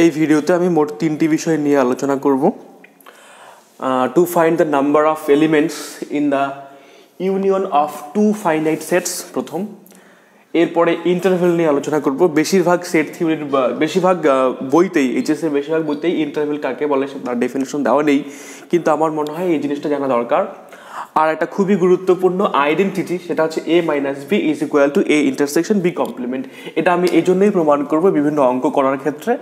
এই ভিডিওতে আমি মোট তিনটি বিষয় নিয়ে আলোচনা করব to find the number of elements in the union of two finite sets প্রথম এরপরে ইন্টারভেল নিয়ে আলোচনা করব বেশিরভাগ সেট থিওরির বেশিরভাগ বইতেই এইচএসের বেশিরভাগ বইতেই ইন্টারভেল কাকে বলে তার ডেফিনেশন দেওয়া নেই কিন্তু আমার মনে হয় এই জিনিসটা জানা দরকার আর একটা খুবই গুরুত্বপূর্ণ আইডেন্টিটি সেটা হচ্ছে A minus B is equal to A intersection B complement এটা আমি এই জন্যই প্রমাণ করবো বিভিন্ন অঙ্ক করার ক্ষেত্রে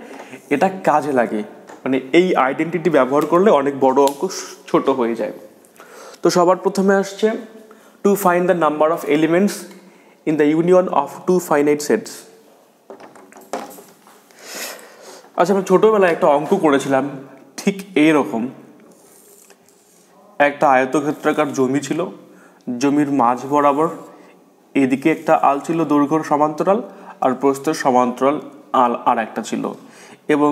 এটা কাজে লাগে মানে এই আইডেন্টিটি ব্যবহার করলে অনেক বড় অঙ্ক ছোট হয়ে যায় তো সবার প্রথমে আসছে to find the number of elements in the union of two finite sets আচ্ছা আমি ছোটোবেলায় একটা অঙ্ক করেছিলাম ঠিক এইরকম একটা আয়তক্ষেত্রাকার জমি ছিল জমির মাঝ বরাবর এদিকে একটা আল ছিল দৈর্ঘ্যর সমান্তরাল আর প্রস্থের সমান্তরাল আল আর একটা ছিল এবং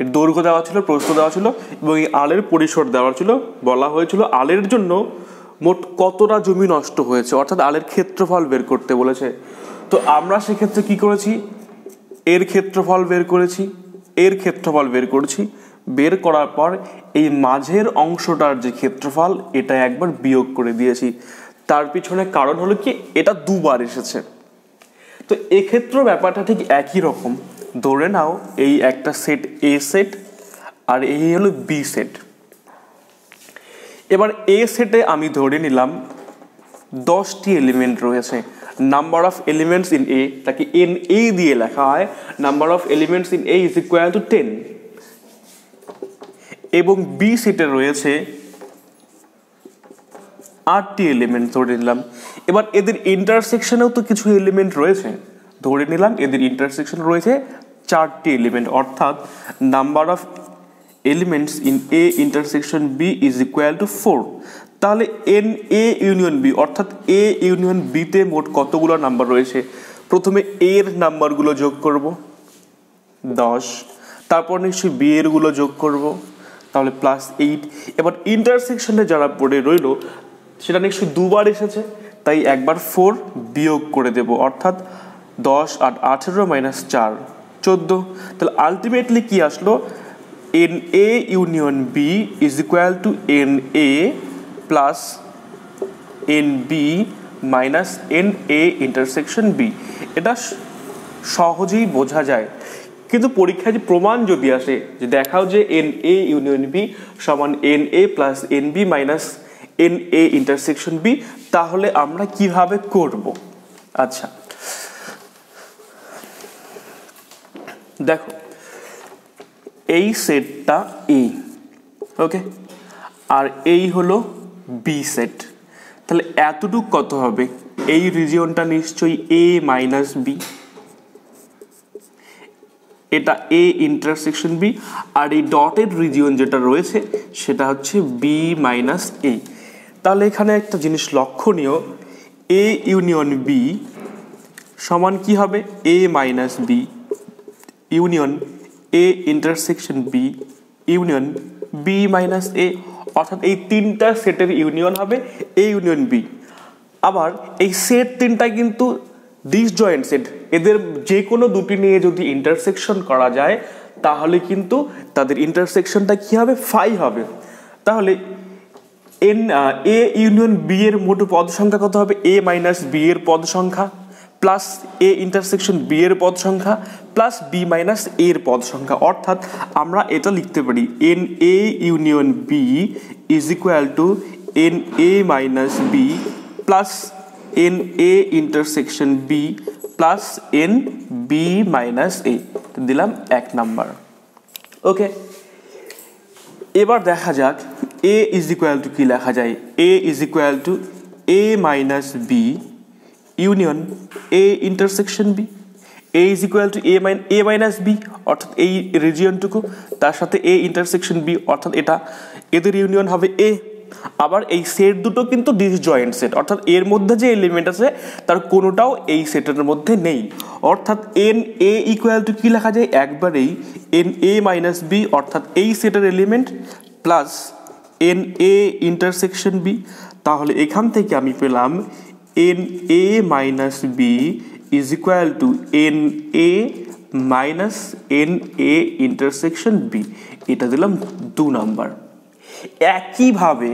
এর দৈর্ঘ্য দেওয়া ছিল প্রস্থ দেওয়া ছিল এবং এই আলের পরিসর দেওয়া ছিল বলা হয়েছিল আলের জন্য মোট কতটা জমি নষ্ট হয়েছে অর্থাৎ আলের ক্ষেত্রফল বের করতে বলেছে তো আমরা সেক্ষেত্রে কি করেছি এর ক্ষেত্রফল বের করেছি এর ক্ষেত্রফল বের করেছি বের করার পর এই মাঝের অংশটার যে ক্ষেত্রফল এটা একবার বিয়োগ করে দিয়েছি তার পিছনে কারণ হলো কি এটা দুবার এসেছে তো এক্ষেত্রেও ব্যাপারটা ঠিক একই রকম ধরে নাও এই একটা সেট এ সেট আর এই হলো বি সেট এবার এ সেটে আমি ধরে নিলাম দশটি এলিমেন্ট রয়েছে number of elements in A তাকে এন এ দিয়ে লেখা হয় number of elements in A is equal to ten এবং বি সিটে রয়েছে আটটি এলিমেন্ট ধরে নিলাম এবার এদের ইন্টারসেকশনেও তো কিছু এলিমেন্ট রয়েছে ধরে নিলাম এদের ইন্টারসেকশন রয়েছে চারটি এলিমেন্ট অর্থাৎ number of elements in A intersection B is equal to four তাহলে এন এ ইউনিয়ন বি অর্থাৎ এ ইউনিয়ন বিতে মোট কতগুলো নাম্বার রয়েছে প্রথমে এর নাম্বারগুলো যোগ করব দশ তারপর নিশ্চয়ই বি এরগুলো যোগ করবো তাহলে প্লাস এইট এবার ইন্টারসেকশনে যারা পড়ে রইল সেটা নিশ্চয়ই দুবার এসেছে তাই একবার ফোর বিয়োগ করে দেব অর্থাৎ দশ আর আঠেরো মাইনাস চার চোদ্দো তাহলে আলটিমেটলি কী আসলো N A union B is equal to N A plus N B minus N A intersection B এটা সহজেই বোঝা যায় কিন্তু পরীক্ষায় যে প্রমাণ যদি আসে যে দেখাও যে এন এ ইউনিয়ন বি সমান N A plus N B minus N A intersection B তাহলে আমরা কিভাবে করব আচ্ছা দেখো এই সেটটা এ ওকে আর এই হলো বি সেট তাহলে এতটুক কত হবে এই রিজিয়নটা নিশ্চয়ই এ মাইনাস বি এটা এ ইন্টারসেকশন বি আর এই ডটের রিজিয়ন যেটা রয়েছে সেটা হচ্ছে বি মাইনাস এ তাহলে এখানে একটা জিনিস লক্ষণীয় এ ইউনিয়ন বি সমান কি হবে A minus B union A intersection B union B minus A অর্থাৎ এই তিনটা সেটের ইউনিয়ন হবে এ ইউনিয়ন বি আবার এই সেট তিনটা কিন্তু ডিসজয়েন্টেড এদের যে কোনো দুটি নিয়ে যদি ইন্টারসেকশন করা যায় তাহলে কিন্তু তাদের ইন্টারসেকশনটা কী হবে ফাই হবে তাহলে এন এ ইউনিয়ন বি এর মোট পদ সংখ্যা কত হবে এ মাইনাস বি এর পদ সংখ্যা প্লাস এ ইন্টারসেকশন বি এর পদ সংখ্যা প্লাস বি মাইনাস এ এর পদ সংখ্যা অর্থাৎ আমরা এটা লিখতে পারি N A union B is equal to N A minus B plus N A intersection B plus N B minus A দিলাম এক নাম্বার ওকে এবার দেখা যাক এ ইজ ইকুয়াল টু কি লেখা যায় A is equal to A minus B union A intersection B A is equal to A minus A minus B অর্থাৎ এই রিজিয়নটুকু তার সাথে এ ইন্টারসেকশন বি অর্থাৎ এটা এদের ইউনিয়ন হবে এ আবার এই সেট দুটো কিন্তু ডিসজয়েন্ট সেট অর্থাৎ এর মধ্যে যে এলিমেন্ট আছে তার কোনোটাও এই সেটের মধ্যে নেই অর্থাৎ এন এ ইকুয়াল টু কী লেখা যায় একবারেই এন এ মাইনাস বি অর্থাৎ এই সেটের element plus N A intersection B তাহলে এখান থেকে আমি পেলাম N A minus B is equal to N A minus N A intersection B এটা দিলাম দু নাম্বার একইভাবে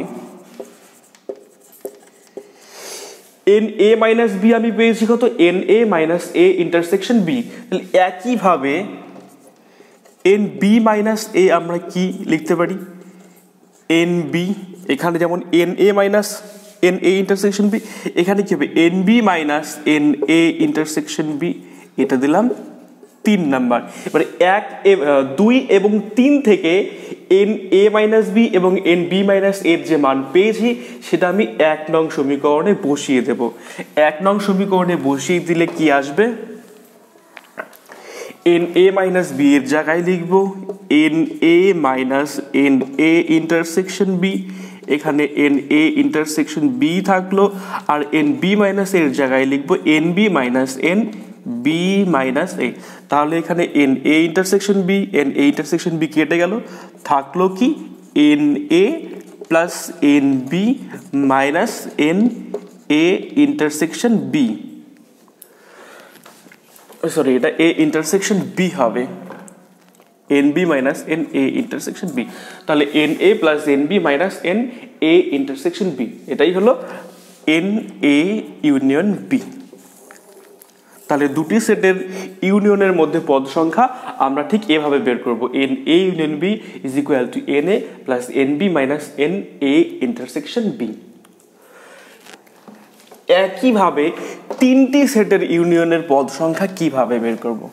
এন এ মাইনাস বি আমি পেয়েছি কত N A minus A intersection B তাহলে একইভাবে এন বি মাইনাস এ আমরা কি লিখতে পারি এন বি এখানে যেমন N A minus N A intersection B এখানে কি হবে N B minus N A intersection B এটা দিলাম তিন নাম্বার এবারে মানে এক দুই এবং তিন থেকে এন এ মাইনাস বি এবং এন বি মাইনাস এর যে মান পেয়েছি সেটা আমি এক নং সমীকরণে বসিয়ে দেব এক নং সমীকরণে বসিয়ে দিলে কি আসবে এন এ মাইনাস বি এর জায়গায় লিখব n A minus N A intersection B এখানে এন এ ইন্টারসেকশন বি থাকলো আর এন বি মাইনাস এর জায়গায় লিখব n B minus n B minus A তাহলে এখানে n A intersection B n A intersection B কেটে গেল থাকলো কি n A plus N B minus N A intersection B sorry এটা এ ইন্টারসেকশন বি হবে N B minus N A intersection B তাহলে N A plus N B minus N A intersection B এটাই হলো N A union B তাহলে দুটি সেটের ইউনিয়নের মধ্যে পদ সংখ্যা আমরা ঠিক এভাবে বের করব n A union B is equal to N A plus N B minus N A intersection B একইভাবে তিনটি সেটের ইউনিয়নের পদ সংখ্যা কিভাবে বের করবো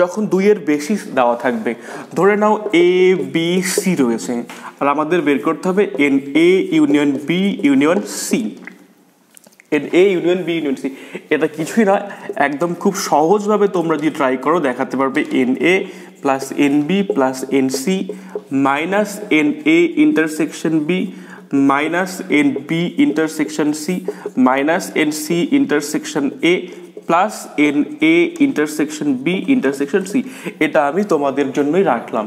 যখন দুইয়ের বেশি দেওয়া থাকবে ধরে নাও এ বি সি রয়েছে আর আমাদের বের করতে হবে n A union B union C n A union B union C এটা কিছুই না একদম খুব সহজভাবে তোমরা যদি ট্রাই করো দেখাতে পারবে n A plus N B plus n C minus N A intersection B minus n B intersection C minus n C intersection A plus N A intersection B intersection C এটা আমি তোমাদের জন্যই রাখলাম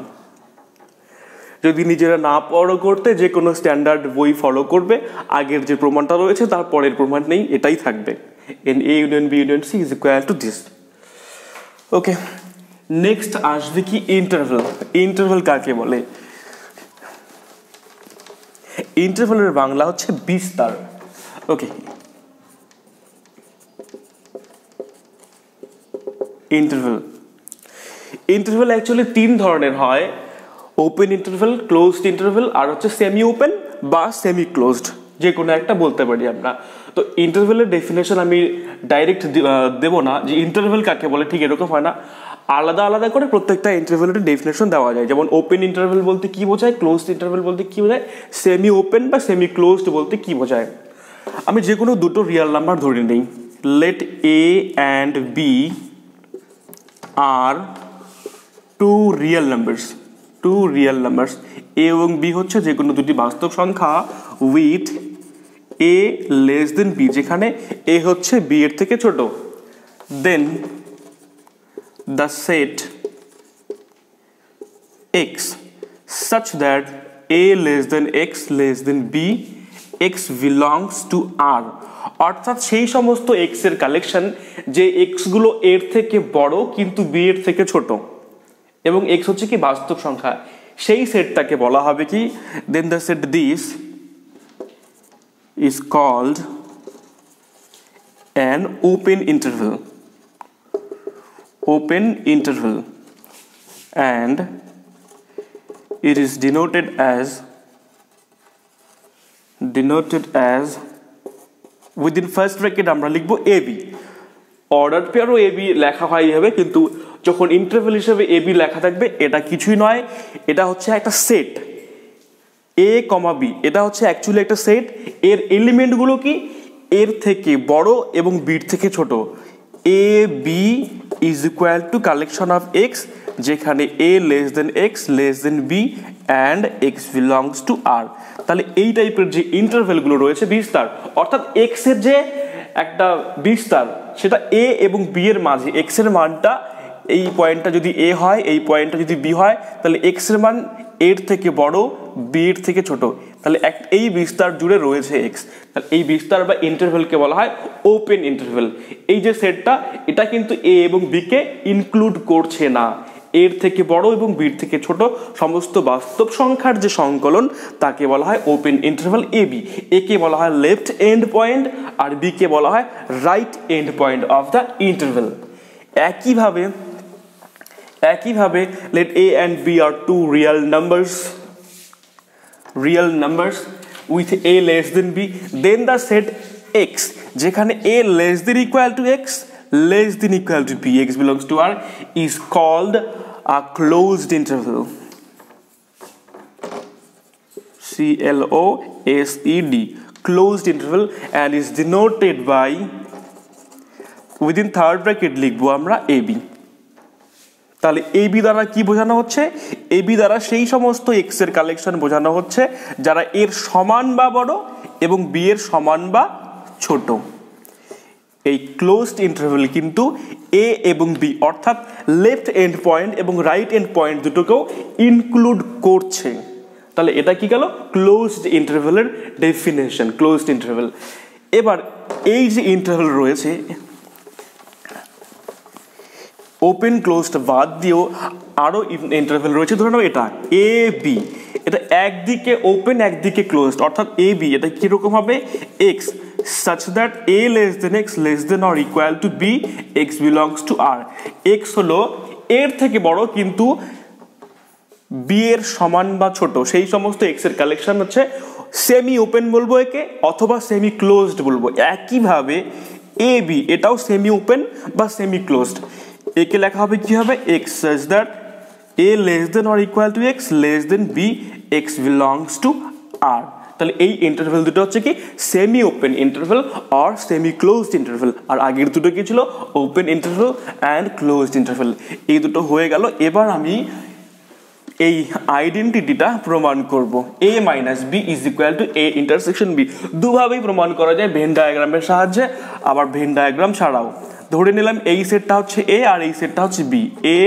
যদি নিজেরা না পড়ো করতে যে কোনো স্ট্যান্ডার্ড বই ফলো করবে আগের যে প্রমাণটা রয়েছে তার পরের প্রমাণ নেই এটাই থাকবে n A union B union C is equal to this okay next আসবে কি ইন্টারভেল ইন্টারভেল কাকে বলে ইন্টারভেলের বাংলা হচ্ছে বিস্তার ওকে ইন্টারভেল ইন্টারভেল অ্যাকচুয়ালি তিন ধরনের হয় ওপেন ইন্টারভেল ক্লোজড ইন্টারভেল আর হচ্ছে সেমি ওপেন বা সেমি ক্লোজড যে কোনো একটা বলতে পারি আমরা তো ইন্টারভেলের ডেফিনেশন আমি ডাইরেক্ট দেবো না যে ইন্টারভেল কাকে বলে ঠিক এরকম হয় না আলাদা আলাদা করে প্রত্যেকটা ইন্টারভেলের ডেফিনেশন দেওয়া যায় যেমন ওপেন ইন্টারভেল বলতে কী বোঝায় ক্লোজ ইন্টারভেল বলতে কী বোঝায় সেমি ওপেন বা সেমি ক্লোজড বলতে কী বোঝায় আমি যে কোনো দুটো রিয়াল নাম্বার ধরে নিই let a and b are two real numbers two real numbers a এবং বি হচ্ছে যে কোনো দুটি বাস্তব সংখ্যা with a less than b যেখানে এ হচ্ছে বি এর থেকে ছোট then the set x such that a less than x less than b x belongs to R অর্থাৎ সেই সমস্ত এক্স এর কালেকশন যে এক্সগুলো এর থেকে বড় কিন্তু বি এর থেকে ছোট এবং এক্স হচ্ছে কি বাস্তব সংখ্যা সেই সেটটাকে বলা হবে কি then the set this is called an open interval open interval and it is denoted as denoted as within first bracket আমরা লিখব এ বি অর্ডার পেয়ারও এ বি লেখা হয় এইভাবে কিন্তু যখন ইন্টারভেল হিসেবে এ বি লেখা থাকবে এটা কিছুই নয় এটা হচ্ছে একটা সেট এ কমা বি এটা হচ্ছে অ্যাকচুয়ালি একটা সেট এর এলিমেন্টগুলো কি এর থেকে বড় এবং বির থেকে ছোট a b is equal to collection of x যেখানে a less than x less than b and x belongs to R তাহলে এই টাইপের যে ইন্টারভেলগুলো রয়েছে বিস্তার অর্থাৎ এক্সের যে একটা বিস্তার সেটা এ এবং বি এর মাঝে এক্সের মানটা এই পয়েন্টটা যদি এ হয় এই পয়েন্টটা যদি বি হয় তাহলে এক্সের মান এর থেকে বড় বি এর থেকে ছোট তাহলে এক এই বিস্তার জুড়ে রয়েছে এক্স তাহলে এই বিস্তার বা ইন্টারভেলকে বলা হয় ওপেন ইন্টারভেল এই যে সেটটা এটা কিন্তু এ এবং বিকে ইনক্লুড করছে না এর থেকে বড় এবং বির থেকে ছোট সমস্ত বাস্তব সংখ্যার যে সংকলন তাকে বলা হয় ওপেন ইন্টারভাল এ বি একে বলা হয় লেফট এন্ড পয়েন্ট আর বিকে বলা হয় right end point of the interval একইভাবে একইভাবে let a and b are two real numbers real numbers with a less than b then the set x যেখানে a less than equal to x less than equal to b x belongs to r is called a closed interval. C L O S E D closed interval and is denoted by within third bracket লিখবো আমরা AB তাহলে AB দ্বারা কি বোঝানো হচ্ছে AB দ্বারা সেই সমস্ত এক্স এর কালেকশন বোঝানো হচ্ছে যারা এর সমান বা বড় এবং বি এর সমান বা ছোট এই ক্লোজড ইন্টারভেল কিন্তু এ এবং বি অর্থাৎ লেফট এন্ড পয়েন্ট এবং রাইট এন্ড পয়েন্ট দুটোকেও ইনক্লুড করছে তাহলে এটা কি গেল ক্লোজড ইন্টারভেলের ডেফিনেশন ক্লোজড ইন্টারভেল এবার এই যে ইন্টারভেল রয়েছে ওপেন ক্লোজড বাদ দিয়েও আরও ইন্টারভেল রয়েছে ধরে নাও এটা এ বি এটা একদিকে ওপেন একদিকে ক্লোজড অর্থাৎ এ বি এটা কীরকম হবে x such that a less than x less than or equal to b x belongs to r x হলো এর থেকে বড় কিন্তু বি এর সমান বা ছোট সেই সমস্ত এক্স এর কালেকশন হচ্ছে সেমি ওপেন বলবো একে অথবা সেমি ক্লোজড বলবো একইভাবে এ বি এটাও সেমি ওপেন বা সেমি ক্লোজড একে লেখা হবে কি হবে x such that a less than or equal to x less than b x belongs to R তাহলে এই ইন্টারভেল দুটো হচ্ছে কি সেমি ওপেন ইন্টারভেল আর সেমি ক্লোজড ইন্টারভেল আর আগের দুটো কি ছিল open interval and closed interval এই দুটো হয়ে গেল এবার আমি এই আইডেন্টিটিটা প্রমাণ করব A minus B is equal to A intersection B দুভাবেই প্রমাণ করা যায় ভেন ডায়াগ্রামের সাহায্যে আবার ভেন ডায়াগ্রাম ছাড়াও ধরে নিলাম এই সেটটা হচ্ছে এ আর এই সেটটা হচ্ছে বি এ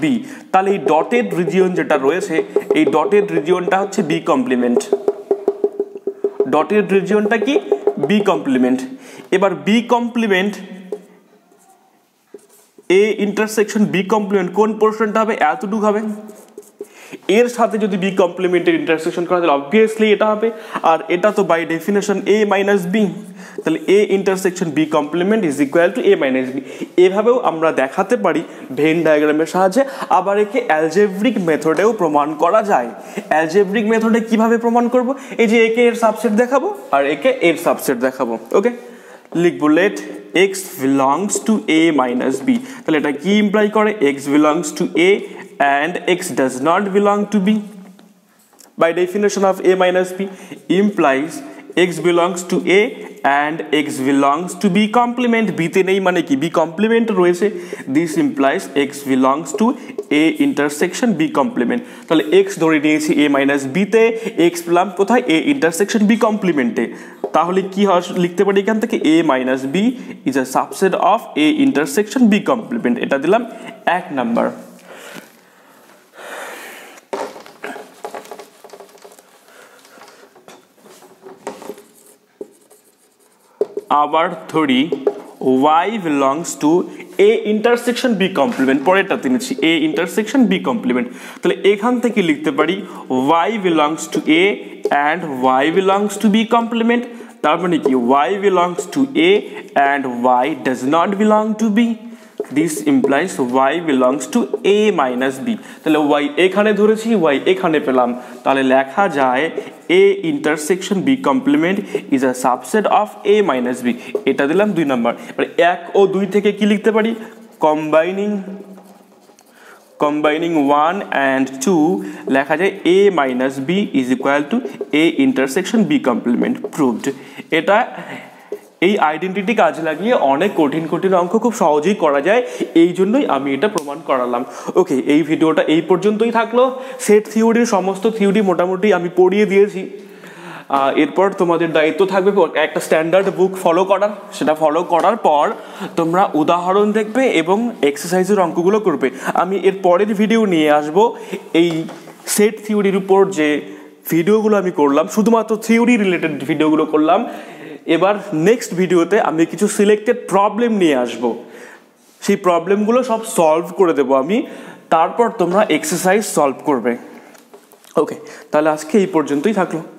বি তাহলে এই ডটেড রিজিয়ন যেটা রয়েছে এই ডটেড রিজিয়নটা হচ্ছে বি কমপ্লিমেন্ট ডটের রিজিয়নটা কি বি কমপ্লিমেন্ট এবার B complement A intersection B complement কোন পোর্শনটা হবে এতটুকু হবে এর সাথে যদি বি কমপ্লিমেন্টের ইন্টারসেকশন করা তাহলে অবভিয়াসলি এটা হবে আর এটা তো by definition A minus B তাহলে A intersection B complement is equal to A minus B এভাবেও আমরা দেখাতে পারি ভেন ডায়াগ্রামের সাহায্যে আবার একে অ্যালজেব্রিক মেথডেও প্রমাণ করা যায় অ্যালজেব্রিক মেথডে কিভাবে প্রমাণ করব এই যে একে এর সাবসেট দেখাবো আর একে এর সাবসেট দেখাবো ওকে লিখবো let x belongs to A minus B তাহলে এটা কি ইমপ্লাই করে x belongs to A and x does not belong to b by definition of a minus b implies x belongs to a and x belongs to b complement b te নেই mane ki b complement royeche this implies x belongs to a intersection b complement তাহলে x dhore নিয়েছি a minus b te x পেলাম kothay a intersection b complement কমপ্লিমেন্টে তাহলে কি likhte pari ekhan theke a minus b is a subset of a intersection b complement eta dilam ek number আবার ধরি y belongs to A intersection B complement পরেরটা তিনেছি A intersection B complement তাহলে এখান থেকে লিখতে পারি y belongs to A and y belongs to B complement তার মানে কি y belongs to A and y does not belong to B this implies y belongs to A minus B তাহলে y এখানে ধরেছি ওয়াই এখানে পেলাম তাহলে লেখা যায় A intersection B complement is a subset of A minus B এটা দিলাম দুই নম্বর এবার এক ও দুই থেকে কি লিখতে পারি combining combining one and two লেখা যায় A minus B is equal to A intersection B complement proved এটা এই আইডেন্টিটি কাজে লাগিয়ে অনেক কঠিন কঠিন অঙ্ক খুব সহজেই করা যায় এই জন্যই আমি এটা প্রমাণ করালাম ওকে এই ভিডিওটা এই পর্যন্তই থাকলো সেট থিওরির সমস্ত থিওরি মোটামুটি আমি পড়িয়ে দিয়েছি এরপর তোমাদের দায়িত্ব থাকবে একটা স্ট্যান্ডার্ড বুক ফলো করার সেটা ফলো করার পর তোমরা উদাহরণ দেখবে এবং এক্সারসাইজের অঙ্কগুলো করবে আমি এর পরের ভিডিও নিয়ে আসব এই সেট থিওরির উপর যে ভিডিওগুলো আমি করলাম শুধুমাত্র থিওরি রিলেটেড ভিডিওগুলো করলাম এবার নেক্সট ভিডিওতে আমি কিছু সিলেক্টেড প্রবলেম নিয়ে আসব সেই প্রবলেমগুলো সব সলভ করে দেবো আমি তারপর তোমরা এক্সারসাইজ সলভ করবে ওকে তাহলে আজকে এই পর্যন্তই থাকলো